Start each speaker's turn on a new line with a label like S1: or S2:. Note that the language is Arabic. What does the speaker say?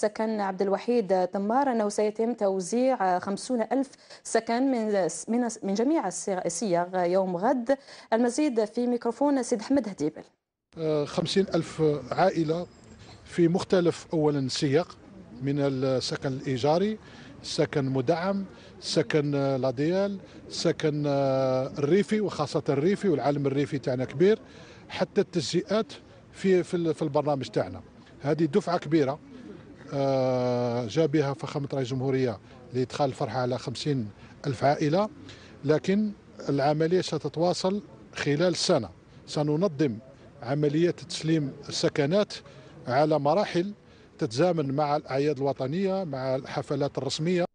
S1: سكن عبد الوحيد تمار انه سيتم توزيع 50 الف سكن من من جميع الصيغ يوم غد المزيد في ميكروفون سيد احمد هديبل
S2: 50 آه، الف عائله في مختلف اولا سياق من السكن الايجاري سكن مدعم سكن آه، لاديال سكن آه، الريفي وخاصه الريفي والعالم الريفي تاعنا كبير حتى التجزئات في في البرنامج تاعنا هذه دفعه كبيره جاء بها فخامة رئيس الجمهورية لإدخال الفرحة على 50 ألف عائلة لكن العملية ستتواصل خلال سنة سننظم عملية تسليم السكنات على مراحل تتزامن مع الأعياد الوطنية مع الحفلات الرسمية